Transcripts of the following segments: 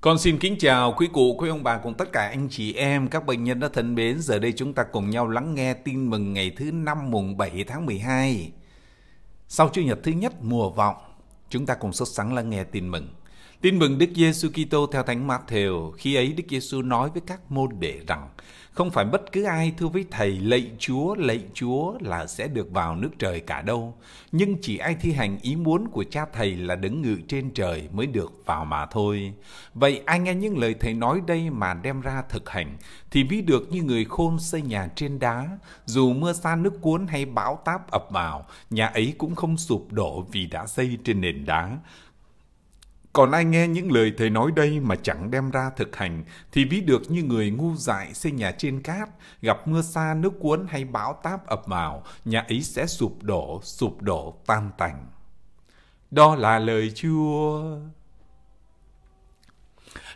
Con xin kính chào quý cụ, quý ông bà cùng tất cả anh chị em, các bệnh nhân đã thân mến. Giờ đây chúng ta cùng nhau lắng nghe tin mừng ngày thứ năm mùng 7 tháng 12. Sau Chủ nhật thứ nhất mùa vọng, chúng ta cùng sốt sắng lắng nghe tin mừng. Tin mừng Đức Giêsu Kitô theo Thánh Matthew, khi ấy Đức Giêsu nói với các môn đệ rằng: Không phải bất cứ ai thưa với thầy lạy Chúa, lạy Chúa là sẽ được vào nước trời cả đâu, nhưng chỉ ai thi hành ý muốn của cha thầy là đứng ngự trên trời mới được vào mà thôi. Vậy ai nghe những lời thầy nói đây mà đem ra thực hành thì ví được như người khôn xây nhà trên đá, dù mưa sa nước cuốn hay bão táp ập vào, nhà ấy cũng không sụp đổ vì đã xây trên nền đá còn ai nghe những lời thầy nói đây mà chẳng đem ra thực hành thì ví được như người ngu dại xây nhà trên cát, gặp mưa xa nước cuốn hay bão táp ập vào, nhà ấy sẽ sụp đổ, sụp đổ tan tành. Đó là lời Chúa.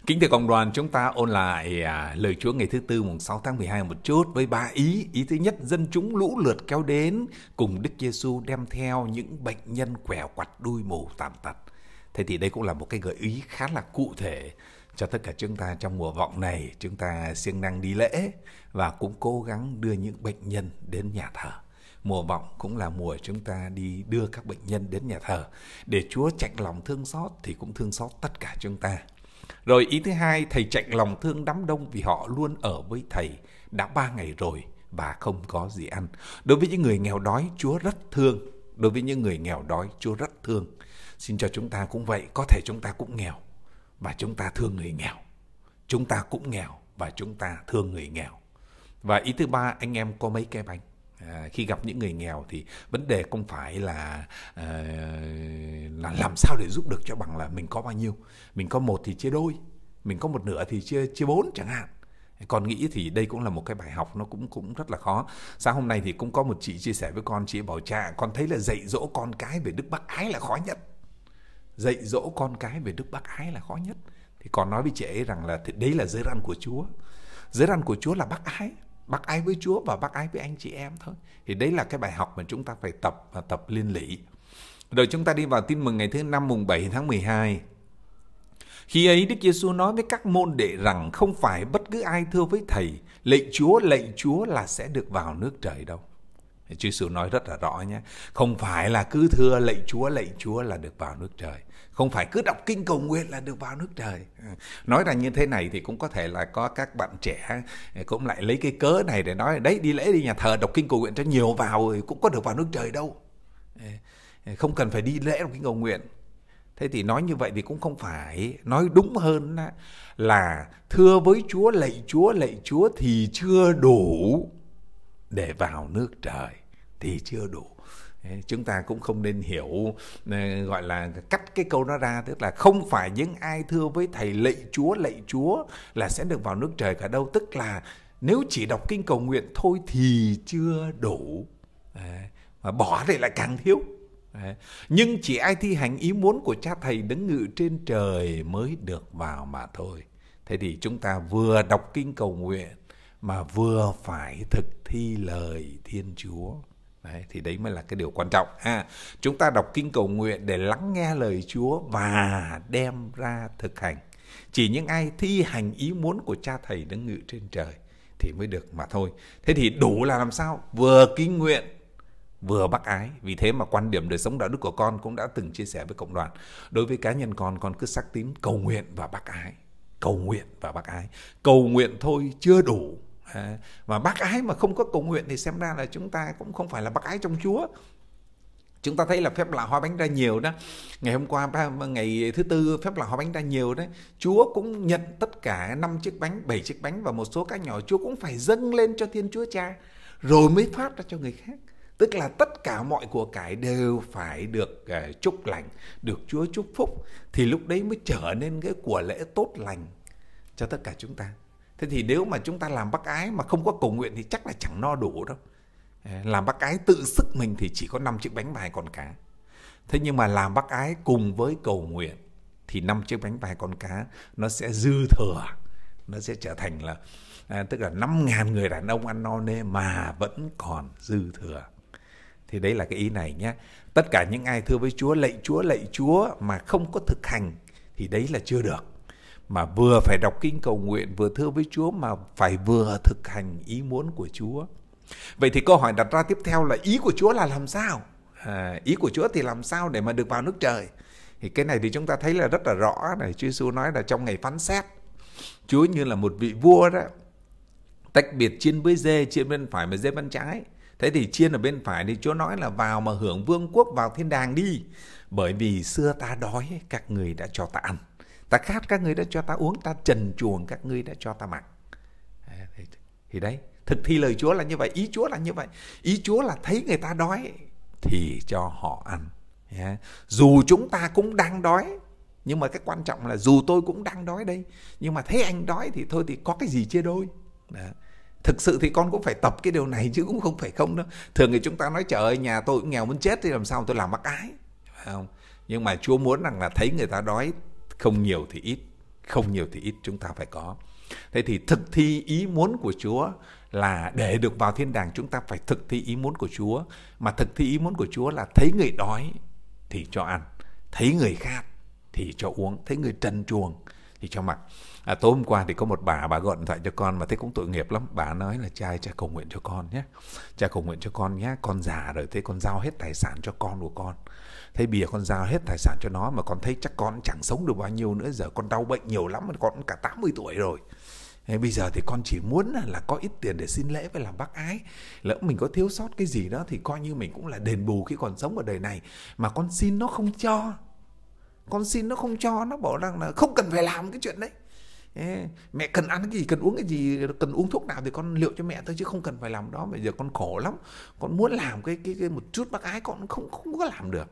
Kính thưa cộng đoàn, chúng ta ôn lại à, lời Chúa ngày thứ tư mùng 6 tháng 12 một chút với ba ý. Ý thứ nhất, dân chúng lũ lượt kéo đến cùng Đức Giêsu đem theo những bệnh nhân quẻ quặt đuôi mù tàn tật Thế thì đây cũng là một cái gợi ý khá là cụ thể cho tất cả chúng ta trong mùa vọng này chúng ta siêng năng đi lễ và cũng cố gắng đưa những bệnh nhân đến nhà thờ mùa vọng cũng là mùa chúng ta đi đưa các bệnh nhân đến nhà thờ để Chúa chạy lòng thương xót thì cũng thương xót tất cả chúng ta. Rồi ý thứ hai, thầy chạy lòng thương đám đông vì họ luôn ở với thầy đã ba ngày rồi và không có gì ăn. Đối với những người nghèo đói, Chúa rất thương đối với những người nghèo đói Chúa rất thương. Xin cho chúng ta cũng vậy, có thể chúng ta cũng nghèo và chúng ta thương người nghèo. Chúng ta cũng nghèo và chúng ta thương người nghèo. Và ý thứ ba, anh em có mấy cái bánh? À, khi gặp những người nghèo thì vấn đề không phải là à, là làm sao để giúp được cho bằng là mình có bao nhiêu mình có một thì chia đôi mình có một nửa thì chia chia bốn chẳng hạn con nghĩ thì đây cũng là một cái bài học nó cũng cũng rất là khó sáng hôm nay thì cũng có một chị chia sẻ với con chị ấy bảo cha con thấy là dạy dỗ con cái về đức bác ái là khó nhất dạy dỗ con cái về đức bác ái là khó nhất thì con nói với chị ấy rằng là đấy là giới răn của chúa giới răn của chúa là bác ái bác ái với chúa và bác ái với anh chị em thôi thì đấy là cái bài học mà chúng ta phải tập và tập liên lỉ rồi chúng ta đi vào tin mừng ngày thứ năm mùng 7 tháng 12 khi ấy Đức Giêsu nói với các môn đệ rằng không phải bất cứ ai thưa với thầy, lạy Chúa, lạy Chúa là sẽ được vào nước trời đâu. Chúa Giêsu nói rất là rõ nhé. Không phải là cứ thưa lạy Chúa, lạy Chúa là được vào nước trời. Không phải cứ đọc kinh cầu nguyện là được vào nước trời. Ừ. Nói rằng như thế này thì cũng có thể là có các bạn trẻ cũng lại lấy cái cớ này để nói đấy đi lễ đi nhà thờ đọc kinh cầu nguyện cho nhiều vào rồi cũng có được vào nước trời đâu. Ừ. Ừ, không cần phải đi lễ đọc kinh cầu nguyện Thế thì nói như vậy thì cũng không phải, nói đúng hơn là thưa với Chúa, lạy Chúa, lạy Chúa thì chưa đủ để vào nước trời, thì chưa đủ. Chúng ta cũng không nên hiểu, gọi là cắt cái câu đó ra, tức là không phải những ai thưa với Thầy lạy Chúa, lạy Chúa là sẽ được vào nước trời cả đâu. Tức là nếu chỉ đọc kinh cầu nguyện thôi thì chưa đủ, mà bỏ thì lại càng thiếu. Đấy. Nhưng chỉ ai thi hành ý muốn của cha thầy đứng ngự trên trời mới được vào mà thôi. Thế thì chúng ta vừa đọc kinh cầu nguyện mà vừa phải thực thi lời Thiên Chúa. Đấy, thì đấy mới là cái điều quan trọng ha. À, chúng ta đọc kinh cầu nguyện để lắng nghe lời Chúa và đem ra thực hành. Chỉ những ai thi hành ý muốn của cha thầy đứng ngự trên trời thì mới được mà thôi. Thế thì đủ là làm sao? Vừa kinh nguyện vừa bác ái vì thế mà quan điểm đời sống đạo đức của con cũng đã từng chia sẻ với cộng đoàn đối với cá nhân con con cứ sắc tím cầu nguyện và bác ái cầu nguyện và bác ái cầu nguyện thôi chưa đủ và bác ái mà không có cầu nguyện thì xem ra là chúng ta cũng không phải là bác ái trong chúa chúng ta thấy là phép lạ hoa bánh ra nhiều đó ngày hôm qua ngày thứ tư phép lạ hoa bánh ra nhiều đấy chúa cũng nhận tất cả năm chiếc bánh bảy chiếc bánh và một số cái nhỏ chúa cũng phải dâng lên cho thiên chúa cha rồi mới phát ra cho người khác tức là tất cả mọi của cải đều phải được uh, chúc lành được chúa chúc phúc thì lúc đấy mới trở nên cái của lễ tốt lành cho tất cả chúng ta thế thì nếu mà chúng ta làm bác ái mà không có cầu nguyện thì chắc là chẳng no đủ đâu ờ, làm bác ái tự sức mình thì chỉ có 5 chiếc bánh vài con cá thế nhưng mà làm bác ái cùng với cầu nguyện thì năm chiếc bánh vài con cá nó sẽ dư thừa nó sẽ trở thành là à, tức là năm ngàn người đàn ông ăn no nê mà vẫn còn dư thừa thì đấy là cái ý này nhé tất cả những ai thưa với chúa lạy chúa lạy chúa mà không có thực hành thì đấy là chưa được mà vừa phải đọc kinh cầu nguyện vừa thưa với chúa mà phải vừa thực hành ý muốn của chúa vậy thì câu hỏi đặt ra tiếp theo là ý của chúa là làm sao à, ý của chúa thì làm sao để mà được vào nước trời thì cái này thì chúng ta thấy là rất là rõ này chúa giêsu nói là trong ngày phán xét chúa như là một vị vua đó tách biệt trên với dê trên bên phải và dê bên trái Thế thì chiên ở bên phải thì Chúa nói là vào mà hưởng vương quốc vào thiên đàng đi. Bởi vì xưa ta đói, các người đã cho ta ăn. Ta khát, các người đã cho ta uống. Ta trần chuồng, các ngươi đã cho ta mặc. Thì đấy, thực thi lời Chúa là như vậy. Ý Chúa là như vậy. Ý Chúa là thấy người ta đói thì cho họ ăn. Dù chúng ta cũng đang đói, nhưng mà cái quan trọng là dù tôi cũng đang đói đây, nhưng mà thấy anh đói thì thôi thì có cái gì chia đôi. Đó thực sự thì con cũng phải tập cái điều này chứ cũng không phải không đâu thường thì chúng ta nói trời ơi nhà tôi cũng nghèo muốn chết thì làm sao tôi làm bác ái phải không nhưng mà chúa muốn rằng là thấy người ta đói không nhiều thì ít không nhiều thì ít chúng ta phải có thế thì thực thi ý muốn của chúa là để được vào thiên đàng chúng ta phải thực thi ý muốn của chúa mà thực thi ý muốn của chúa là thấy người đói thì cho ăn thấy người khát thì cho uống thấy người trần chuồng thì cho mặc à, tối hôm qua thì có một bà bà gọi điện thoại cho con mà thấy cũng tội nghiệp lắm bà nói là cha cha cầu nguyện cho con nhé cha cầu nguyện cho con nhé con già rồi thế con giao hết tài sản cho con của con thấy bìa con giao hết tài sản cho nó mà con thấy chắc con chẳng sống được bao nhiêu nữa giờ con đau bệnh nhiều lắm mà con cũng cả 80 tuổi rồi Thế bây giờ thì con chỉ muốn là có ít tiền để xin lễ với làm bác ái Lỡ mình có thiếu sót cái gì đó thì coi như mình cũng là đền bù khi còn sống ở đời này Mà con xin nó không cho con xin nó không cho nó bảo rằng là không cần phải làm cái chuyện đấy mẹ cần ăn cái gì cần uống cái gì cần uống thuốc nào thì con liệu cho mẹ thôi chứ không cần phải làm đó bây giờ con khổ lắm con muốn làm cái cái, cái một chút bác ái con không không có làm được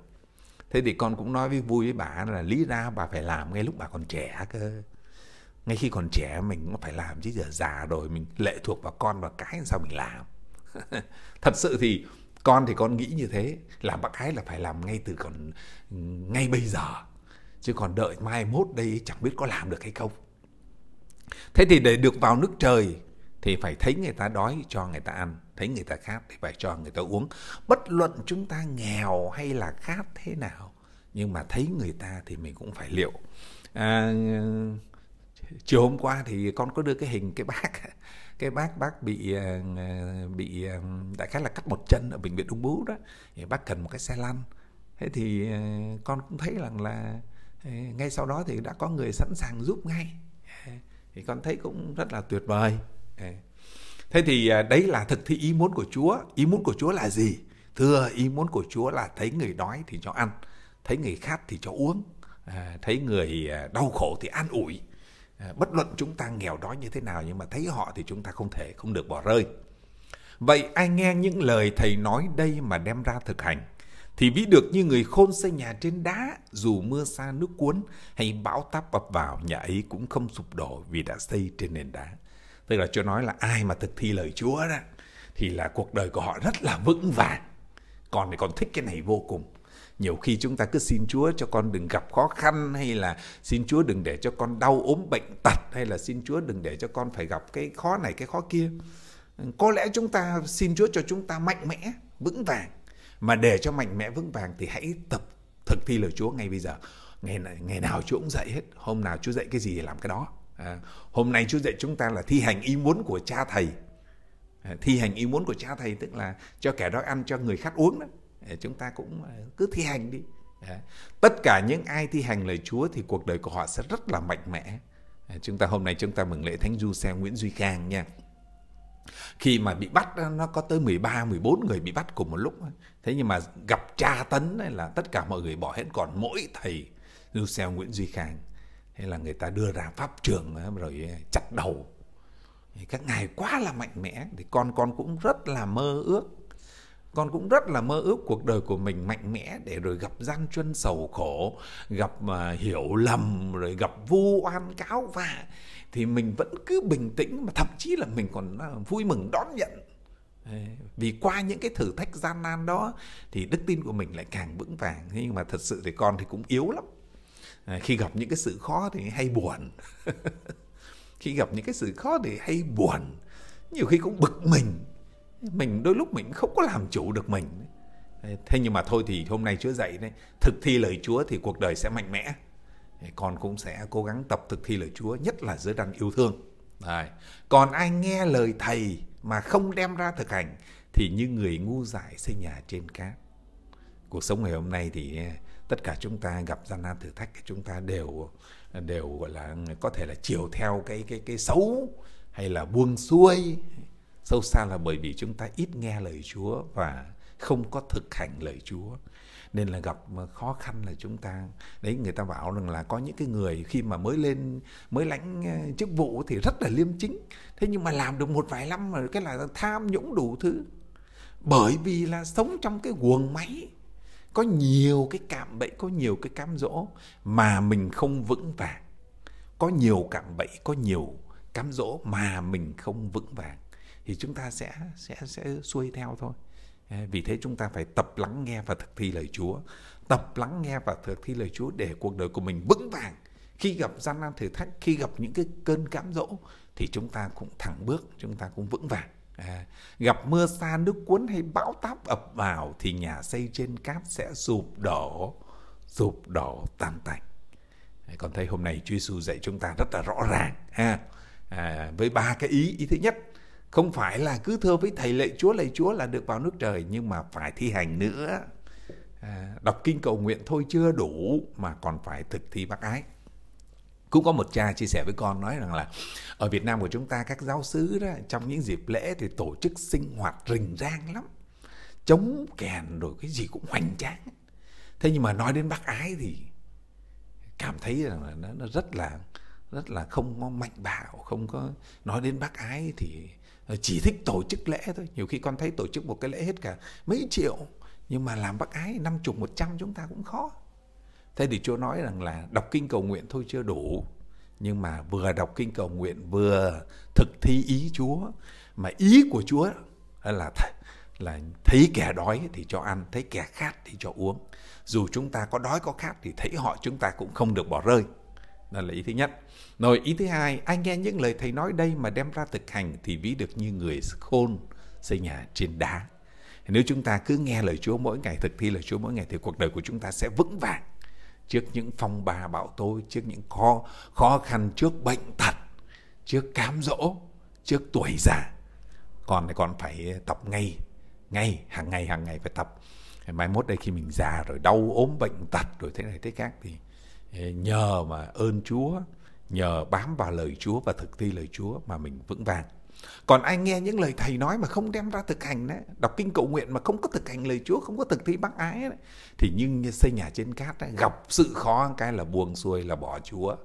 thế thì con cũng nói với vui với bà là lý ra bà phải làm ngay lúc bà còn trẻ cơ ngay khi còn trẻ mình cũng phải làm chứ giờ già rồi mình lệ thuộc vào con và cái sao mình làm thật sự thì con thì con nghĩ như thế làm bác ái là phải làm ngay từ còn ngay bây giờ chứ còn đợi mai mốt đây chẳng biết có làm được hay không thế thì để được vào nước trời thì phải thấy người ta đói cho người ta ăn thấy người ta khát thì phải cho người ta uống bất luận chúng ta nghèo hay là khát thế nào nhưng mà thấy người ta thì mình cũng phải liệu à, chiều hôm qua thì con có đưa cái hình cái bác cái bác bác bị à, bị à, đại khái là cắt một chân ở bệnh viện ung bướu đó thì bác cần một cái xe lăn thế thì à, con cũng thấy rằng là ngay sau đó thì đã có người sẵn sàng giúp ngay thì con thấy cũng rất là tuyệt vời thế thì à, đấy là thực thi ý muốn của chúa ý muốn của chúa là gì thưa ý muốn của chúa là thấy người đói thì cho ăn thấy người khát thì cho uống à, thấy người à, đau khổ thì an ủi bất luận chúng ta nghèo đói như thế nào nhưng mà thấy họ thì chúng ta không thể không được bỏ rơi vậy ai nghe những lời thầy nói đây mà đem ra thực hành thì vĩ được như người khôn xây nhà trên đá, dù mưa xa nước cuốn hay bão táp ập vào, nhà ấy cũng không sụp đổ vì đã xây trên nền đá. Tức là Chúa nói là ai mà thực thi lời Chúa đó, thì là cuộc đời của họ rất là vững vàng. Con thì con thích cái này vô cùng. Nhiều khi chúng ta cứ xin Chúa cho con đừng gặp khó khăn hay là xin Chúa đừng để cho con đau ốm bệnh tật hay là xin Chúa đừng để cho con phải gặp cái khó này cái khó kia. Có lẽ chúng ta xin Chúa cho chúng ta mạnh mẽ, vững vàng mà để cho mạnh mẽ vững vàng thì hãy tập thực thi lời Chúa ngay bây giờ ngày ngày nào Chúa cũng dạy hết hôm nào Chúa dạy cái gì làm cái đó à, hôm nay Chúa dạy chúng ta là thi hành ý muốn của cha thầy à, thi hành ý muốn của cha thầy tức là cho kẻ đó ăn cho người khác uống đó à, chúng ta cũng à, cứ thi hành đi à, tất cả những ai thi hành lời Chúa thì cuộc đời của họ sẽ rất là mạnh mẽ à, chúng ta hôm nay chúng ta mừng lễ Thánh Du Xe Nguyễn Duy Khang nha khi mà bị bắt nó có tới 13 14 người bị bắt cùng một lúc thế nhưng mà gặp tra tấn là tất cả mọi người bỏ hết còn mỗi thầy du xeo Nguyễn Duy Khang hay là người ta đưa ra pháp trường rồi à, chặt đầu các ngài quá là mạnh mẽ thì con con cũng rất là mơ ước con cũng rất là mơ ước cuộc đời của mình mạnh mẽ để rồi gặp gian truân sầu khổ gặp mà hiểu lầm rồi gặp vu oan cáo vạ thì mình vẫn cứ bình tĩnh mà thậm chí là mình còn à, vui mừng đón nhận vì qua những cái thử thách gian nan đó thì đức tin của mình lại càng vững vàng nhưng mà thật sự thì con thì cũng yếu lắm khi gặp những cái sự khó thì hay buồn khi gặp những cái sự khó thì hay buồn nhiều khi cũng bực mình mình đôi lúc mình không có làm chủ được mình thế nhưng mà thôi thì hôm nay Chúa dạy đấy thực thi lời Chúa thì cuộc đời sẽ mạnh mẽ con cũng sẽ cố gắng tập thực thi lời Chúa nhất là giữa đăng yêu thương Đấy. còn ai nghe lời thầy mà không đem ra thực hành thì như người ngu dại xây nhà trên cát cuộc sống ngày hôm nay thì tất cả chúng ta gặp gian nan thử thách chúng ta đều đều gọi là có thể là chiều theo cái cái cái xấu hay là buông xuôi Sâu xa là bởi vì chúng ta ít nghe lời Chúa và không có thực hành lời Chúa. Nên là gặp khó khăn là chúng ta đấy người ta bảo rằng là có những cái người khi mà mới lên mới lãnh ờ, chức vụ thì rất là liêm chính. Thế nhưng mà làm được một vài năm mà cái là tham nhũng đủ thứ. Bởi vì là sống trong cái guồng máy có nhiều cái cạm bẫy, có nhiều cái cám dỗ mà mình không vững vàng. Có nhiều cạm bẫy, có nhiều cám dỗ mà mình không vững vàng thì chúng ta sẽ sẽ sẽ xuôi theo thôi vì thế chúng ta phải tập lắng nghe và thực thi lời Chúa tập lắng nghe và thực thi lời Chúa để cuộc đời của mình vững vàng khi gặp gian nan thử thách khi gặp những cái cơn cám dỗ thì chúng ta cũng thẳng bước chúng ta cũng vững vàng à, gặp mưa xa nước cuốn hay bão táp ập vào thì nhà xây trên cát sẽ sụp đổ sụp đổ tan tành còn thấy hôm nay Chúa Giêsu dạy chúng ta rất là rõ ràng ha à, với ba cái ý ý thứ nhất không phải là cứ thưa với thầy lạy Chúa lạy Chúa là được vào nước trời nhưng mà phải thi hành nữa. À, đọc kinh cầu nguyện thôi chưa đủ mà còn phải thực thi bác ái. Cũng có một cha chia sẻ với con nói rằng là ở Việt Nam của chúng ta các giáo sứ đó trong những dịp lễ thì tổ chức sinh hoạt rình rang lắm. Chống kèn rồi cái gì cũng hoành tráng. Thế nhưng mà nói đến bác ái thì cảm thấy rằng là nó, nó rất là rất là không có mạnh bạo, không có nói đến bác ái thì chỉ thích tổ chức lễ thôi nhiều khi con thấy tổ chức một cái lễ hết cả mấy triệu nhưng mà làm bác ái năm chục một trăm chúng ta cũng khó thế thì chúa nói rằng là đọc kinh cầu nguyện thôi chưa đủ nhưng mà vừa đọc kinh cầu nguyện vừa thực thi ý chúa mà ý của chúa là là thấy kẻ đói thì cho ăn thấy kẻ khát thì cho uống dù chúng ta có đói có khát thì thấy họ chúng ta cũng không được bỏ rơi đó là ý thứ nhất rồi ý thứ hai ai nghe những lời thầy nói đây mà đem ra thực hành thì ví được như người khôn xây nhà trên đá nếu chúng ta cứ nghe lời Chúa mỗi ngày thực thi lời Chúa mỗi ngày thì cuộc đời của chúng ta sẽ vững vàng trước những phong ba bão tố trước những khó khó khăn trước bệnh tật trước cám dỗ trước tuổi già còn thì còn phải tập ngay ngay hàng ngày hàng ngày phải tập mai mốt đây khi mình già rồi đau ốm bệnh tật rồi thế này thế khác thì nhờ mà ơn Chúa, nhờ bám vào lời Chúa và thực thi lời Chúa mà mình vững vàng. Còn ai nghe những lời thầy nói mà không đem ra thực hành đấy, đọc kinh cầu nguyện mà không có thực hành lời Chúa, không có thực thi bác ái đấy, thì nhưng xây nhà trên cát đấy, gặp sự khó cái là buông xuôi là bỏ Chúa,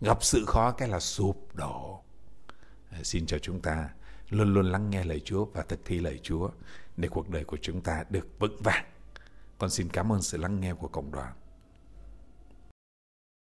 gặp sự khó cái là sụp đổ. Xin cho chúng ta luôn luôn lắng nghe lời Chúa và thực thi lời Chúa để cuộc đời của chúng ta được vững vàng. Con xin cảm ơn sự lắng nghe của cộng đoàn.